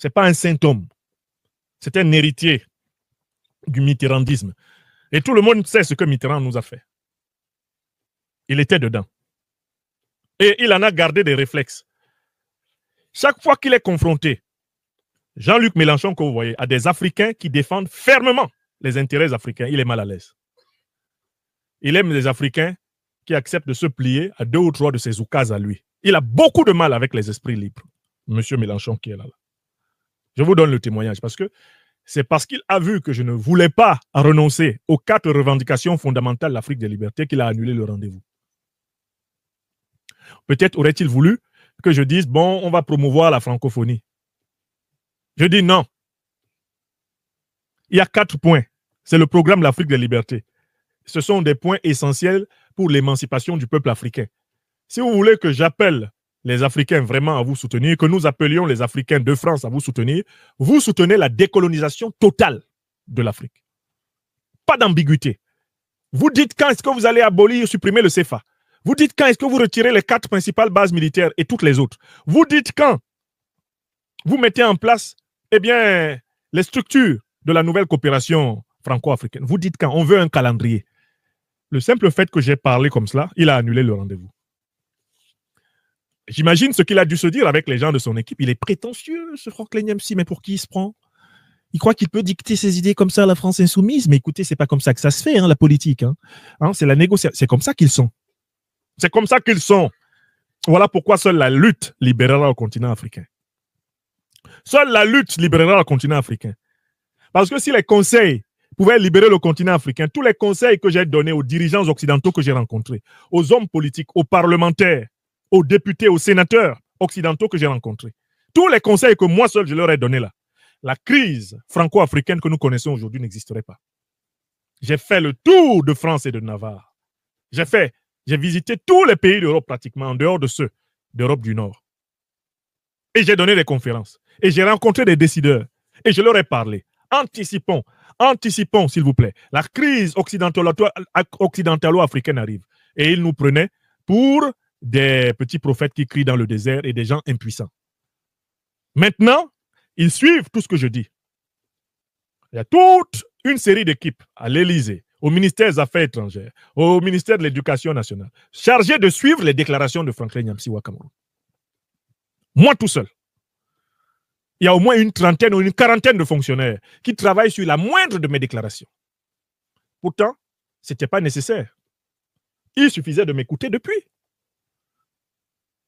Ce n'est pas un symptôme. C'est un héritier du mitterrandisme. Et tout le monde sait ce que Mitterrand nous a fait. Il était dedans. Et il en a gardé des réflexes. Chaque fois qu'il est confronté, Jean-Luc Mélenchon, que vous voyez, à des Africains qui défendent fermement les intérêts africains, il est mal à l'aise. Il aime les Africains qui acceptent de se plier à deux ou trois de ses oucas à lui. Il a beaucoup de mal avec les esprits libres. Monsieur Mélenchon qui est là. là. Je vous donne le témoignage parce que c'est parce qu'il a vu que je ne voulais pas renoncer aux quatre revendications fondamentales de l'Afrique des libertés qu'il a annulé le rendez-vous. Peut-être aurait-il voulu que je dise, bon, on va promouvoir la francophonie. Je dis non. Il y a quatre points. C'est le programme de l'Afrique des libertés. Ce sont des points essentiels pour l'émancipation du peuple africain. Si vous voulez que j'appelle les Africains vraiment à vous soutenir, que nous appelions les Africains de France à vous soutenir, vous soutenez la décolonisation totale de l'Afrique. Pas d'ambiguïté. Vous dites quand est-ce que vous allez abolir ou supprimer le CFA. Vous dites quand est-ce que vous retirez les quatre principales bases militaires et toutes les autres. Vous dites quand vous mettez en place eh bien, les structures de la nouvelle coopération franco-africaine. Vous dites quand on veut un calendrier. Le simple fait que j'ai parlé comme cela, il a annulé le rendez-vous. J'imagine ce qu'il a dû se dire avec les gens de son équipe. Il est prétentieux, ce Franklin si, mais pour qui il se prend il croit qu'il peut dicter ses idées comme ça à la France insoumise, mais écoutez, c'est pas comme ça que ça se fait, hein, la politique. Hein. Hein, c'est la négociation. C'est comme ça qu'ils sont. C'est comme ça qu'ils sont. Voilà pourquoi seule la lutte libérera le continent africain. Seule la lutte libérera le continent africain. Parce que si les conseils pouvaient libérer le continent africain, tous les conseils que j'ai donnés aux dirigeants occidentaux que j'ai rencontrés, aux hommes politiques, aux parlementaires, aux députés, aux sénateurs occidentaux que j'ai rencontrés. Tous les conseils que moi seul je leur ai donnés là, la crise franco-africaine que nous connaissons aujourd'hui n'existerait pas. J'ai fait le tour de France et de Navarre. J'ai fait, j'ai visité tous les pays d'Europe pratiquement, en dehors de ceux d'Europe du Nord. Et j'ai donné des conférences. Et j'ai rencontré des décideurs. Et je leur ai parlé. Anticipons, anticipons, s'il vous plaît. La crise occidentalo-africaine arrive. Et ils nous prenaient pour des petits prophètes qui crient dans le désert et des gens impuissants. Maintenant, ils suivent tout ce que je dis. Il y a toute une série d'équipes à l'Élysée, au ministère des Affaires étrangères, au ministère de l'Éducation nationale, chargées de suivre les déclarations de Franklin Yamsiwa Cameroun. Moi tout seul. Il y a au moins une trentaine ou une quarantaine de fonctionnaires qui travaillent sur la moindre de mes déclarations. Pourtant, ce n'était pas nécessaire. Il suffisait de m'écouter depuis.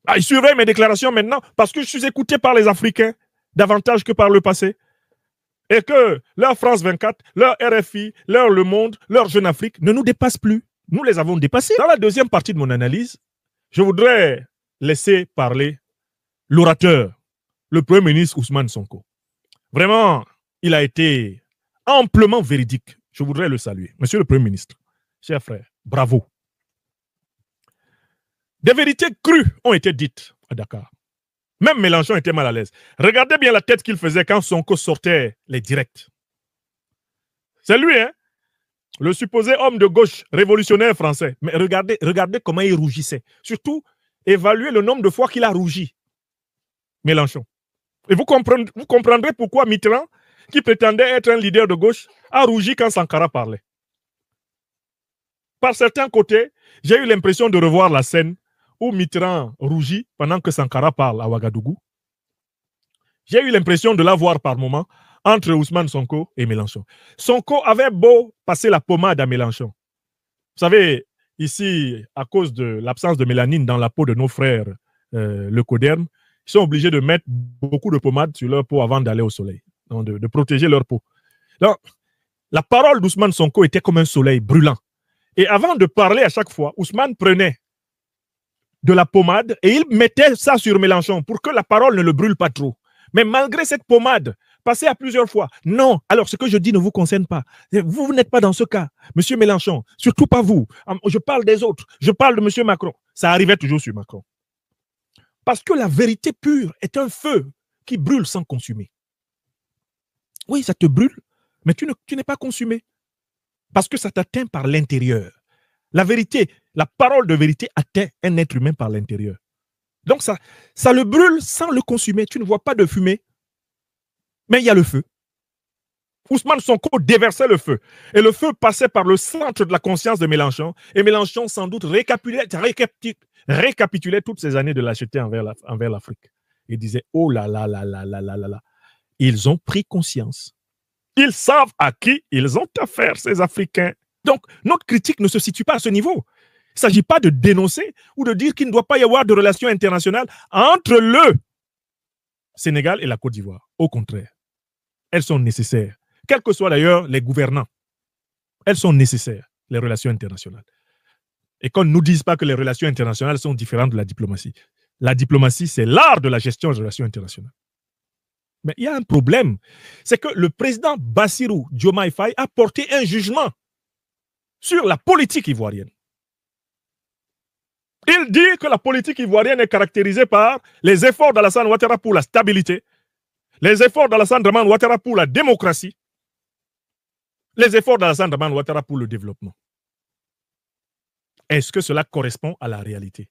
Ah, ils mes déclarations maintenant parce que je suis écouté par les Africains davantage que par le passé. Et que leur France 24, leur RFI, leur Le Monde, leur Jeune Afrique ne nous dépassent plus. Nous les avons dépassés. Dans la deuxième partie de mon analyse, je voudrais laisser parler l'orateur, le Premier ministre Ousmane Sonko. Vraiment, il a été amplement véridique. Je voudrais le saluer. Monsieur le Premier ministre, cher frère, bravo. Des vérités crues ont été dites à Dakar. Même Mélenchon était mal à l'aise. Regardez bien la tête qu'il faisait quand son co sortait les directs. C'est lui, hein, Le supposé homme de gauche révolutionnaire français. Mais regardez, regardez comment il rougissait. Surtout, évaluez le nombre de fois qu'il a rougi. Mélenchon. Et vous comprendrez, vous comprendrez pourquoi Mitterrand, qui prétendait être un leader de gauche, a rougi quand Sankara parlait. Par certains côtés, j'ai eu l'impression de revoir la scène où Mitran rougit pendant que Sankara parle à Ouagadougou, j'ai eu l'impression de la voir par moment entre Ousmane Sonko et Mélenchon. Sonko avait beau passer la pommade à Mélenchon. Vous savez, ici, à cause de l'absence de mélanine dans la peau de nos frères euh, le Coderme, ils sont obligés de mettre beaucoup de pommade sur leur peau avant d'aller au soleil, de, protéger leur peau. Donc, la parole d'Ousmane Sonko était comme un soleil brûlant. Et avant de parler à chaque fois, Ousmane prenait de la pommade et il mettait ça sur Mélenchon pour que la parole ne le brûle pas trop. Mais malgré cette pommade, passée à plusieurs fois, non. Alors, ce que je dis ne vous concerne pas. Vous, n'êtes pas dans ce cas, Monsieur Mélenchon. Surtout pas vous. Je parle des autres. Je parle de Monsieur Macron. Ça arrivait toujours sur Macron. Parce que la vérité pure est un feu qui brûle sans consumer. Oui, ça te brûle, mais tu n'es pas consumé. Parce que ça t'atteint par l'intérieur. La vérité, la parole de vérité atteint un être humain par l'intérieur. Donc ça, ça le brûle sans le consumer. Tu ne vois pas de fumée, mais il y a le feu. Ousmane Sonko déversait le feu. Et le feu passait par le centre de la conscience de Mélenchon. Et Mélenchon, sans doute, récapitulait, toutes ces années de lâcheté envers l'Afrique. Il disait, oh là là là là là là là là. Ils ont pris conscience. Ils savent à qui ils ont affaire, ces Africains. Donc, notre critique ne se situe pas à ce niveau. Il ne s'agit pas de dénoncer ou de dire qu'il ne doit pas y avoir de relations internationales entre le Sénégal et la Côte d'Ivoire. Au contraire, elles sont nécessaires, quels que soient d'ailleurs les gouvernants. Elles sont nécessaires, les relations internationales. Et qu'on ne nous dise pas que les relations internationales sont différentes de la diplomatie. La diplomatie, c'est l'art de la gestion des relations internationales. Mais il y a un problème, c'est que le président Bassirou Diomaye Faye a porté un jugement sur la politique ivoirienne. Il dit que la politique ivoirienne est caractérisée par les efforts d'Alassane Ouattara pour la stabilité, les efforts d'Alassane Draman Ouattara pour la démocratie, les efforts d'Alassane Draman Ouattara pour le développement. Est-ce que cela correspond à la réalité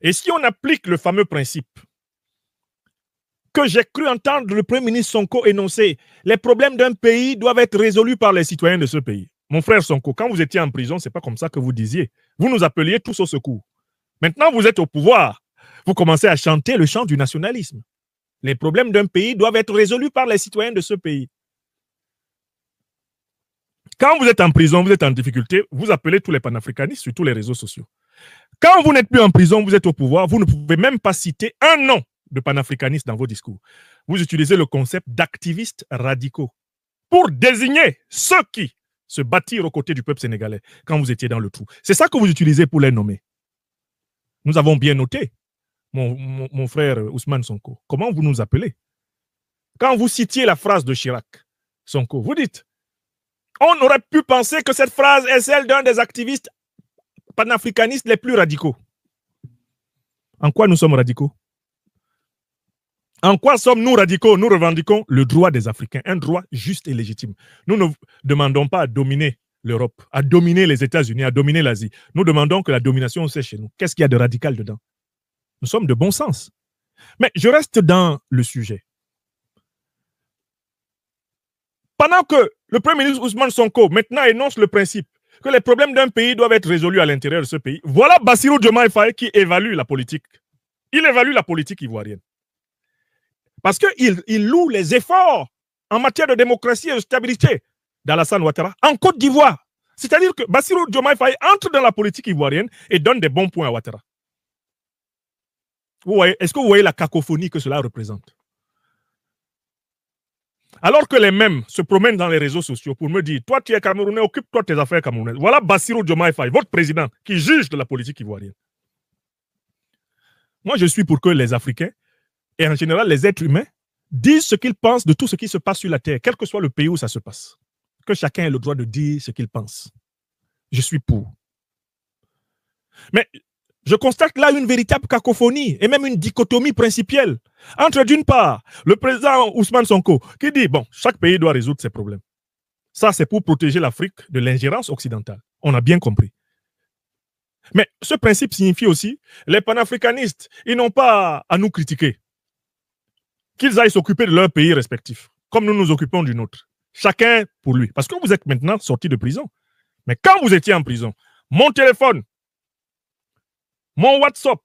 Et si on applique le fameux principe que j'ai cru entendre le Premier ministre Sonko énoncer, les problèmes d'un pays doivent être résolus par les citoyens de ce pays. Mon frère Sonko, quand vous étiez en prison, ce n'est pas comme ça que vous disiez. Vous nous appeliez tous au secours. Maintenant, vous êtes au pouvoir. Vous commencez à chanter le chant du nationalisme. Les problèmes d'un pays doivent être résolus par les citoyens de ce pays. Quand vous êtes en prison, vous êtes en difficulté, vous appelez tous les panafricanistes sur tous les réseaux sociaux. Quand vous n'êtes plus en prison, vous êtes au pouvoir, vous ne pouvez même pas citer un nom de panafricaniste dans vos discours. Vous utilisez le concept d'activistes radicaux pour désigner ceux qui se bâtirent aux côtés du peuple sénégalais quand vous étiez dans le trou. C'est ça que vous utilisez pour les nommer. Nous avons bien noté, mon, frère Ousmane Sonko. Comment vous nous appelez Quand vous citiez la phrase de Chirac, Sonko, vous dites on aurait pu penser que cette phrase est celle d'un des activistes panafricanistes les plus radicaux. En quoi nous sommes radicaux En quoi sommes-nous radicaux Nous revendiquons le droit des Africains, un droit juste et légitime. Nous ne demandons pas à dominer l'Europe, à dominer les États-Unis, à dominer l'Asie. Nous demandons que la domination cesse chez nous. Qu'est-ce qu'il y a de radical dedans Nous sommes de bon sens. Mais je reste dans le sujet. Pendant que le Premier ministre Ousmane Sonko maintenant énonce le principe que les problèmes d'un pays doivent être résolus à l'intérieur de ce pays, voilà Bassirou Diomaye Faye qui évalue la politique. Il évalue la politique ivoirienne. Parce qu'il il loue les efforts en matière de démocratie et de stabilité d'Alassane Ouattara en Côte d'Ivoire. C'est-à-dire que Bassirou Diomaye Faye entre dans la politique ivoirienne et donne des bons points à Ouattara. Est-ce que vous voyez la cacophonie que cela représente alors que les mêmes se promènent dans les réseaux sociaux pour me dire Toi, tu es Camerounais, occupe-toi de tes affaires camerounaises. Voilà Bassirou Diomaye Faye, votre président, qui juge de la politique ivoirienne. Moi, je suis pour que les Africains, et en général les êtres humains, disent ce qu'ils pensent de tout ce qui se passe sur la Terre, quel que soit le pays où ça se passe que chacun ait le droit de dire ce qu'il pense. Je suis pour. Mais je constate là une véritable cacophonie et même une dichotomie principielle entre d'une part le président Ousmane Sonko qui dit bon, chaque pays doit résoudre ses problèmes. Ça, c'est pour protéger l'Afrique de l'ingérence occidentale. On a bien compris. Mais ce principe signifie aussi les panafricanistes, ils n'ont pas à nous critiquer. Qu'ils aillent s'occuper de leur pays respectif, comme nous nous occupons du nôtre. Chacun pour lui. Parce que vous êtes maintenant sorti de prison. Mais quand vous étiez en prison, mon téléphone, mon WhatsApp,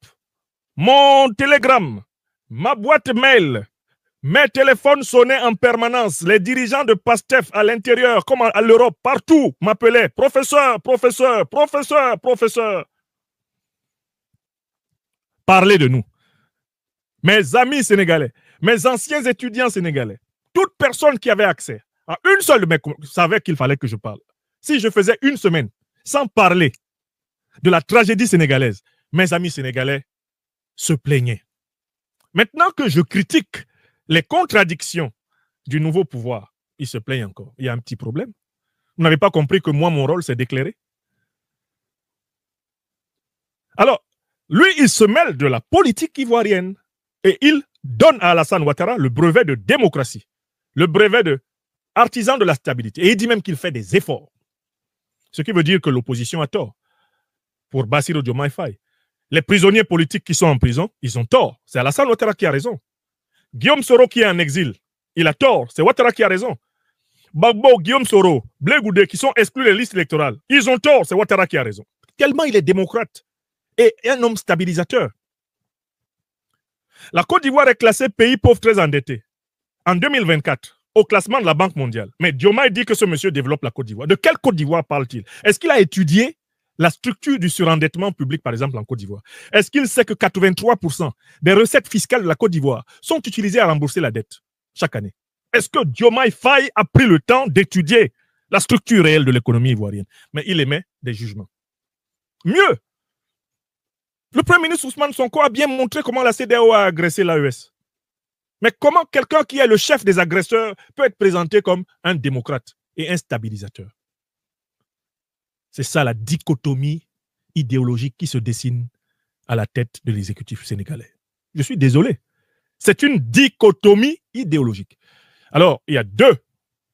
mon Telegram, ma boîte mail, mes téléphones sonnaient en permanence. Les dirigeants de PASTEF à l'intérieur, comme à l'Europe, partout m'appelaient professeur, professeur, professeur, professeur. Parlez de nous. Mes amis sénégalais, mes anciens étudiants sénégalais, toute personne qui avait accès, une seule, de mais savait qu'il fallait que je parle. Si je faisais une semaine sans parler de la tragédie sénégalaise, mes amis sénégalais se plaignaient. Maintenant que je critique les contradictions du nouveau pouvoir, ils se plaignent encore. Il y a un petit problème. Vous n'avez pas compris que moi, mon rôle, c'est d'éclairer. Alors, lui, il se mêle de la politique ivoirienne et il donne à Alassane Ouattara le brevet de démocratie, le brevet de artisan de la stabilité. Et il dit même qu'il fait des efforts. Ce qui veut dire que l'opposition a tort pour Bassir Diomaye Les prisonniers politiques qui sont en prison, ils ont tort. C'est Alassane Ouattara qui a raison. Guillaume Soro qui est en exil, il a tort. C'est Ouattara qui a raison. Bagbo, Guillaume Soro, Blé qui sont exclus des listes électorales, ils ont tort. C'est Ouattara qui a raison. Tellement il est démocrate et un homme stabilisateur. La Côte d'Ivoire est classée pays pauvre très endetté en 2024 au classement de la Banque mondiale. Mais Diomaye dit que ce monsieur développe la Côte d'Ivoire. De quelle Côte d'Ivoire parle-t-il Est-ce qu'il a étudié la structure du surendettement public, par exemple, en Côte d'Ivoire Est-ce qu'il sait que 83% des recettes fiscales de la Côte d'Ivoire sont utilisées à rembourser la dette chaque année Est-ce que Diomaye Faye a pris le temps d'étudier la structure réelle de l'économie ivoirienne Mais il émet des jugements. Mieux, le Premier ministre Ousmane Sonko a bien montré comment la CDAO a agressé l'AES. Mais comment quelqu'un qui est le chef des agresseurs peut être présenté comme un démocrate et un stabilisateur C'est ça la dichotomie idéologique qui se dessine à la tête de l'exécutif sénégalais. Je suis désolé. C'est une dichotomie idéologique. Alors, il y a deux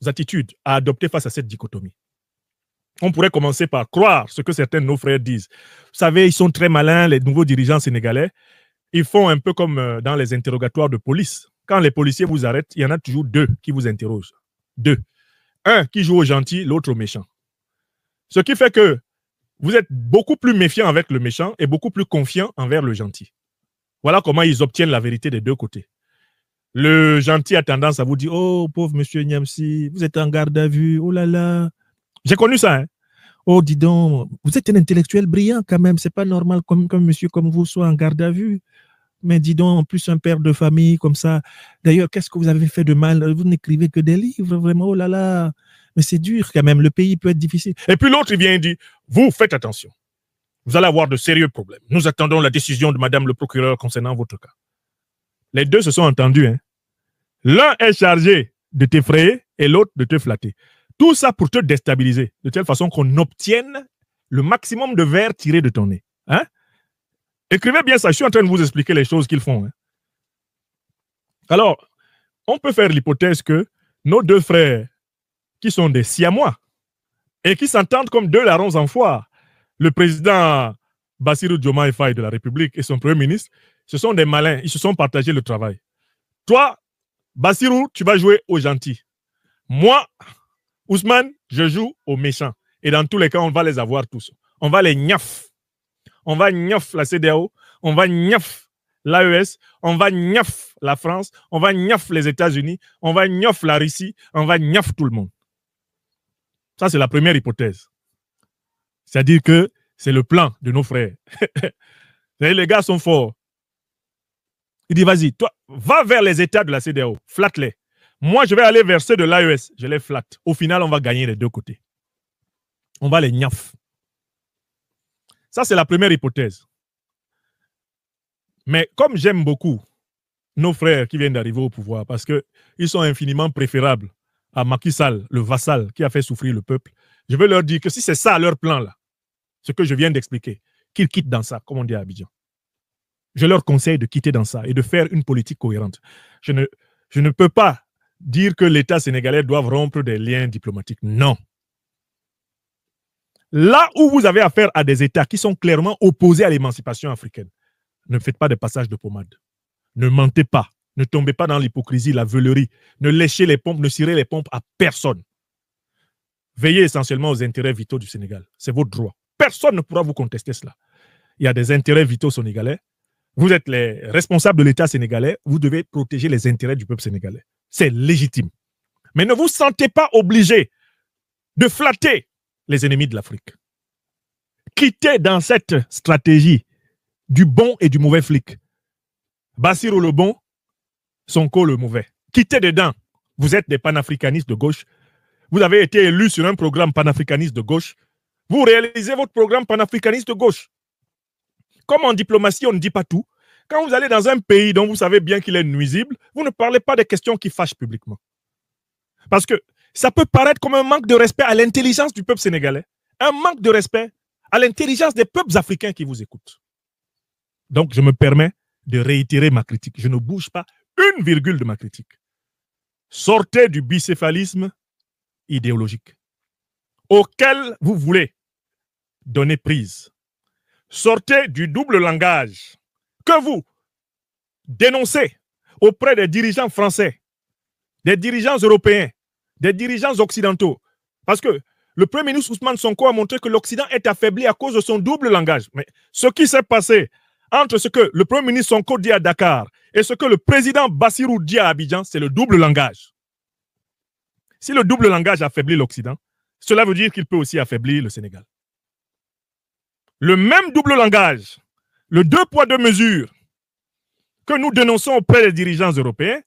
attitudes à adopter face à cette dichotomie. On pourrait commencer par croire ce que certains de nos frères disent. Vous savez, ils sont très malins, les nouveaux dirigeants sénégalais. Ils font un peu comme euh, dans les interrogatoires de police quand les policiers vous arrêtent, il y en a toujours deux qui vous interrogent. Deux. Un qui joue au gentil, l'autre au méchant. Ce qui fait que vous êtes beaucoup plus méfiant avec le méchant et beaucoup plus confiant envers le gentil. Voilà comment ils obtiennent la vérité des deux côtés. Le gentil a tendance à vous dire Oh, pauvre monsieur Niamsi, vous êtes en garde à vue, oh là là. J'ai connu ça. Hein? Oh, dis donc, vous êtes un intellectuel brillant quand même, c'est pas normal comme, comme monsieur comme vous soit en garde à vue. Mais dis donc, en plus, un père de famille comme ça. D'ailleurs, qu'est-ce que vous avez fait de mal Vous n'écrivez que des livres, vraiment, oh là là. Mais c'est dur quand même, le pays peut être difficile. Et puis l'autre, il vient et dit, vous faites attention. Vous allez avoir de sérieux problèmes. Nous attendons la décision de Madame le procureur concernant votre cas. Les deux se sont entendus. Hein? L'un est chargé de t'effrayer et l'autre de te flatter. Tout ça pour te déstabiliser, de telle façon qu'on obtienne le maximum de verre tiré de ton nez. Hein? Écrivez bien ça, je suis en train de vous expliquer les choses qu'ils font. Hein. Alors, on peut faire l'hypothèse que nos deux frères, qui sont des Siamois, et qui s'entendent comme deux larrons en foire, le président Bassirou Diomaye Faye de la République et son premier ministre, ce sont des malins, ils se sont partagés le travail. Toi, Bassirou, tu vas jouer aux gentils. Moi, Ousmane, je joue aux méchants. Et dans tous les cas, on va les avoir tous. On va les gnaf on va gnoff la CDAO, on va la l'AES, on va gnoff la France, on va gnoff les États-Unis, on va gnoff la Russie, on va gnaf tout le monde. Ça, c'est la première hypothèse. C'est-à-dire que c'est le plan de nos frères. les gars sont forts. Il dit, vas-y, toi, va vers les États de la CDAO, flatte-les. Moi, je vais aller vers ceux de l'AES, je les flatte. Au final, on va gagner les deux côtés. On va les gnaf. Ça, c'est la première hypothèse. Mais comme j'aime beaucoup nos frères qui viennent d'arriver au pouvoir, parce qu'ils sont infiniment préférables à Macky Sall, le vassal qui a fait souffrir le peuple, je veux leur dire que si c'est ça leur plan là, ce que je viens d'expliquer, qu'ils quittent dans ça, comme on dit à Abidjan. Je leur conseille de quitter dans ça et de faire une politique cohérente. Je ne, je ne peux pas dire que l'État sénégalais doit rompre des liens diplomatiques. Non. Là où vous avez affaire à des États qui sont clairement opposés à l'émancipation africaine, ne faites pas de passage de pommade. Ne mentez pas. Ne tombez pas dans l'hypocrisie, la veulerie. Ne léchez les pompes, ne cirez les pompes à personne. Veillez essentiellement aux intérêts vitaux du Sénégal. C'est votre droit. Personne ne pourra vous contester cela. Il y a des intérêts vitaux sénégalais. Vous êtes les responsables de l'État sénégalais. Vous devez protéger les intérêts du peuple sénégalais. C'est légitime. Mais ne vous sentez pas obligé de flatter les ennemis de l'Afrique. Quittez dans cette stratégie du bon et du mauvais flic. Bassirou le bon, Sonko le mauvais. Quittez dedans. Vous êtes des panafricanistes de gauche. Vous avez été élu sur un programme panafricaniste de gauche. Vous réalisez votre programme panafricaniste de gauche. Comme en diplomatie, on ne dit pas tout. Quand vous allez dans un pays dont vous savez bien qu'il est nuisible, vous ne parlez pas des questions qui fâchent publiquement. Parce que ça peut paraître comme un manque de respect à l'intelligence du peuple sénégalais, un manque de respect à l'intelligence des peuples africains qui vous écoutent. Donc, je me permets de réitérer ma critique. Je ne bouge pas une virgule de ma critique. Sortez du bicéphalisme idéologique auquel vous voulez donner prise. Sortez du double langage que vous dénoncez auprès des dirigeants français, des dirigeants européens, des dirigeants occidentaux. Parce que le Premier ministre Ousmane Sonko a montré que l'Occident est affaibli à cause de son double langage. Mais ce qui s'est passé entre ce que le Premier ministre Sonko dit à Dakar et ce que le président Bassirou dit à Abidjan, c'est le double langage. Si le double langage affaiblit l'Occident, cela veut dire qu'il peut aussi affaiblir le Sénégal. Le même double langage, le deux poids deux mesures que nous dénonçons auprès des dirigeants européens,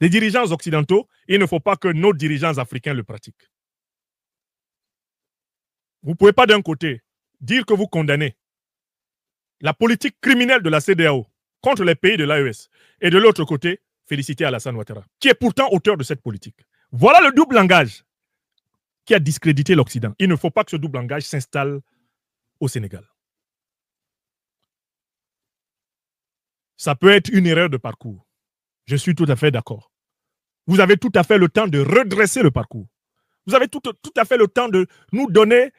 des dirigeants occidentaux, il ne faut pas que nos dirigeants africains le pratiquent. Vous ne pouvez pas d'un côté dire que vous condamnez la politique criminelle de la CDAO contre les pays de l'AES et de l'autre côté féliciter Alassane Ouattara, qui est pourtant auteur de cette politique. Voilà le double langage qui a discrédité l'Occident. Il ne faut pas que ce double langage s'installe au Sénégal. Ça peut être une erreur de parcours. Je suis tout à fait d'accord vous avez tout à fait le temps de redresser le parcours. Vous avez tout, à fait le temps de nous donner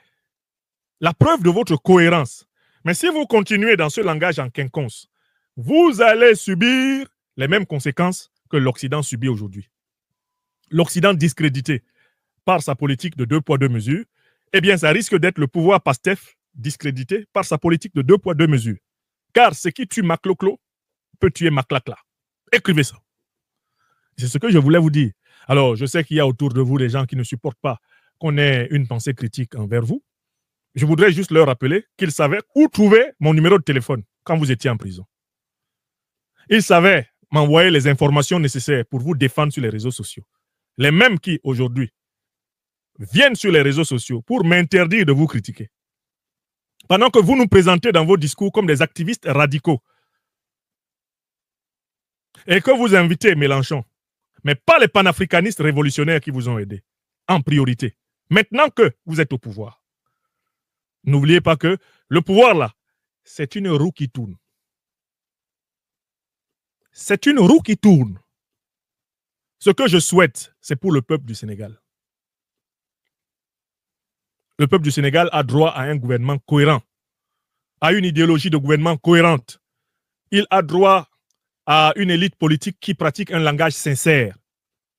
la preuve de votre cohérence. Mais si vous continuez dans ce langage en quinconce, vous allez subir les mêmes conséquences que l'Occident subit aujourd'hui. L'Occident discrédité par sa politique de deux poids, deux mesures, eh bien, ça risque d'être le pouvoir PASTEF discrédité par sa politique de deux poids, deux mesures. Car ce qui tue Macloclo peut tuer Maclacla. Écrivez ça. C'est ce que je voulais vous dire. Alors, je sais qu'il y a autour de vous des gens qui ne supportent pas qu'on ait une pensée critique envers vous. Je voudrais juste leur rappeler qu'ils savaient où trouver mon numéro de téléphone quand vous étiez en prison. Ils savaient m'envoyer les informations nécessaires pour vous défendre sur les réseaux sociaux. Les mêmes qui, aujourd'hui, viennent sur les réseaux sociaux pour m'interdire de vous critiquer. Pendant que vous nous présentez dans vos discours comme des activistes radicaux et que vous invitez Mélenchon mais pas les panafricanistes révolutionnaires qui vous ont aidé, en priorité, maintenant que vous êtes au pouvoir. N'oubliez pas que le pouvoir, là, c'est une roue qui tourne. C'est une roue qui tourne. Ce que je souhaite, c'est pour le peuple du Sénégal. Le peuple du Sénégal a droit à un gouvernement cohérent, à une idéologie de gouvernement cohérente. Il a droit à une élite politique qui pratique un langage sincère,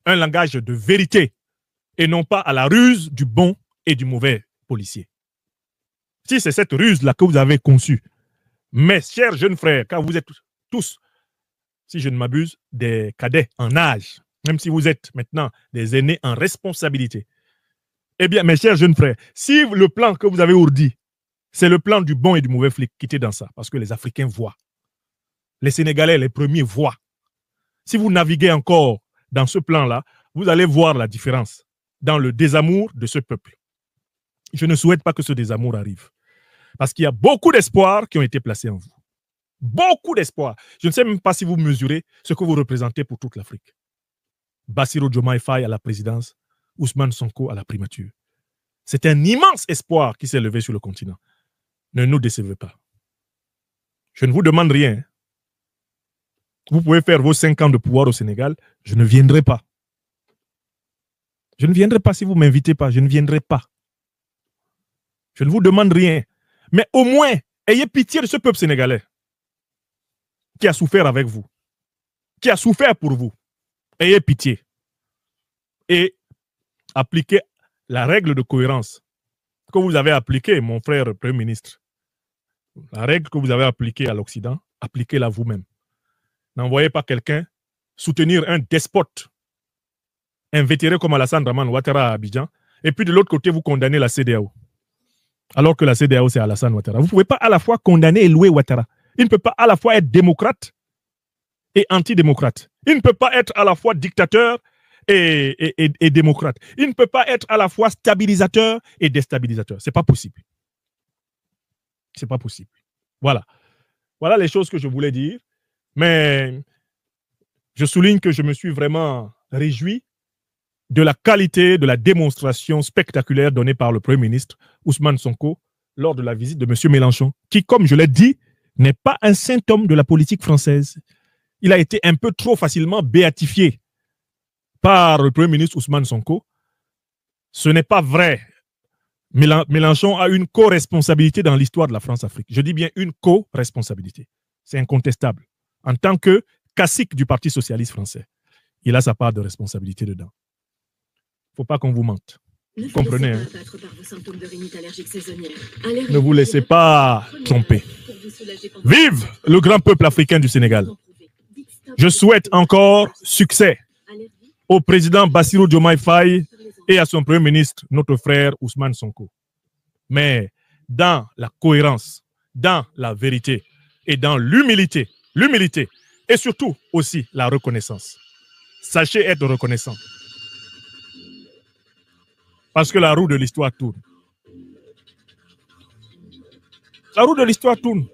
un langage de vérité, et non pas à la ruse du bon et du mauvais policier. Si c'est cette ruse-là que vous avez conçue, mes chers jeunes frères, car vous êtes tous, si je ne m'abuse, des cadets en âge, même si vous êtes maintenant des aînés en responsabilité. Eh bien, mes chers jeunes frères, si le plan que vous avez ourdi, c'est le plan du bon et du mauvais flic, quittez dans ça, parce que les Africains voient les Sénégalais les premiers voient. Si vous naviguez encore dans ce plan-là, vous allez voir la différence dans le désamour de ce peuple. Je ne souhaite pas que ce désamour arrive. Parce qu'il y a beaucoup d'espoirs qui ont été placés en vous. Beaucoup d'espoir. Je ne sais même pas si vous mesurez ce que vous représentez pour toute l'Afrique. Bassirou Diomaye Faye à la présidence, Ousmane Sonko à la primature. C'est un immense espoir qui s'est levé sur le continent. Ne nous décevez pas. Je ne vous demande rien vous pouvez faire vos cinq ans de pouvoir au Sénégal, je ne viendrai pas. Je ne viendrai pas si vous ne m'invitez pas, je ne viendrai pas. Je ne vous demande rien. Mais au moins, ayez pitié de ce peuple sénégalais qui a souffert avec vous, qui a souffert pour vous. Ayez pitié. Et appliquez la règle de cohérence que vous avez appliquée, mon frère Premier ministre. La règle que vous avez appliquée à l'Occident, appliquez-la vous-même n'envoyez pas quelqu'un soutenir un despote un invétéré comme Alassane Draman Ouattara à Abidjan, et puis de l'autre côté, vous condamnez la CDAO. Alors que la CDAO, c'est Alassane Ouattara. Vous ne pouvez pas à la fois condamner et louer Ouattara. Il ne peut pas à la fois être démocrate et antidémocrate. Il ne peut pas être à la fois dictateur et, et démocrate. Il ne peut pas être à la fois stabilisateur et déstabilisateur. C'est pas possible. C'est pas possible. Voilà. Voilà les choses que je voulais dire. Mais je souligne que je me suis vraiment réjoui de la qualité de la démonstration spectaculaire donnée par le Premier ministre Ousmane Sonko lors de la visite de M. Mélenchon, qui, comme je l'ai dit, n'est pas un symptôme de la politique française. Il a été un peu trop facilement béatifié par le Premier ministre Ousmane Sonko. Ce n'est pas vrai. Mélenchon a une co-responsabilité dans l'histoire de la France-Afrique. Je dis bien une co-responsabilité. C'est incontestable en tant que cacique du Parti socialiste français. Il a sa part de responsabilité dedans. Il ne faut pas qu'on vous mente. comprenez. Hein. Ne vous laissez pas tromper. Vive le grand peuple africain du Sénégal. Je souhaite encore succès au président Bassirou Diomaye Faye et à son premier ministre, notre frère Ousmane Sonko. Mais dans la cohérence, dans la vérité et dans l'humilité, l'humilité et surtout aussi la reconnaissance. Sachez être reconnaissant. Parce que la roue de l'histoire tourne. La roue de l'histoire tourne.